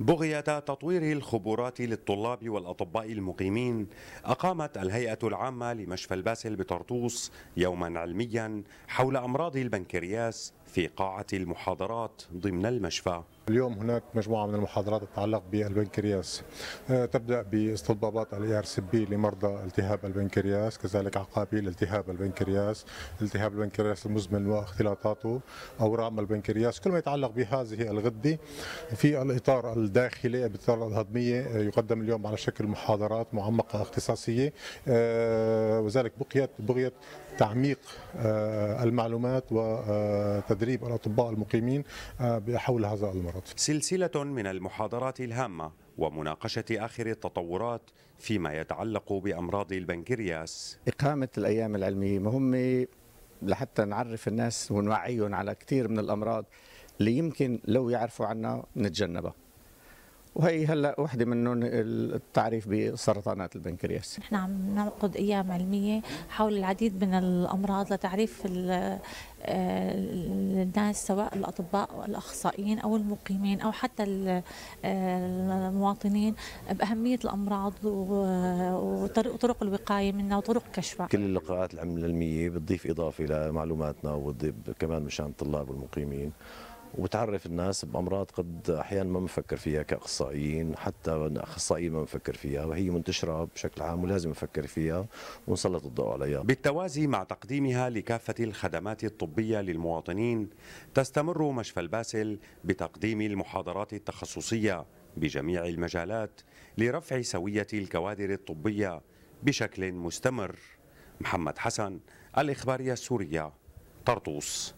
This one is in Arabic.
بغية تطوير الخبرات للطلاب والأطباء المقيمين أقامت الهيئة العامة لمشفى الباسل بطرطوس يوما علميا حول أمراض البنكرياس في قاعة المحاضرات ضمن المشفى اليوم هناك مجموعه من المحاضرات تتعلق بالبنكرياس أه، تبدا باستطبابات الاي ار سي بي لمرضى التهاب البنكرياس كذلك عقابيل التهاب البنكرياس التهاب البنكرياس المزمن واختلاطاته اورام البنكرياس كل ما يتعلق بهذه الغده في الاطار الداخلي بالطريقه الهضميه أه، يقدم اليوم على شكل محاضرات معمقه اختصاصيه أه، وذلك بقيت بغيه تعميق المعلومات وتدريب الاطباء المقيمين حول هذا المرض القدس سلسلة من المحاضرات الهامة ومناقشة آخر التطورات فيما يتعلق بأمراض البنكرياس إقامة الأيام العلمية مهمة لحتى نعرف الناس ونوعيهم على كثير من الأمراض اللي يمكن لو يعرفوا عنها نتجنبها وهي هلا وحده منهم التعريف بسرطانات البنكرياس نحن عم نعقد ايام علميه حول العديد من الامراض لتعريف آه، الناس سواء الاطباء والاخصائيين او المقيمين او حتى آه، المواطنين باهميه الامراض وطرق الوقايه منها وطرق كشفها كل اللقاءات العلميه بتضيف اضافه لمعلوماتنا وبتضيف كمان مشان الطلاب والمقيمين وبتعرف الناس بامراض قد احيانا ما بنفكر فيها كاخصائيين حتى اخصائيين ما بنفكر فيها وهي منتشره بشكل عام ولازم نفكر فيها ونسلط الضوء عليها. بالتوازي مع تقديمها لكافه الخدمات الطبيه للمواطنين تستمر مشفى الباسل بتقديم المحاضرات التخصصيه بجميع المجالات لرفع سويه الكوادر الطبيه بشكل مستمر. محمد حسن الاخباريه السوريه طرطوس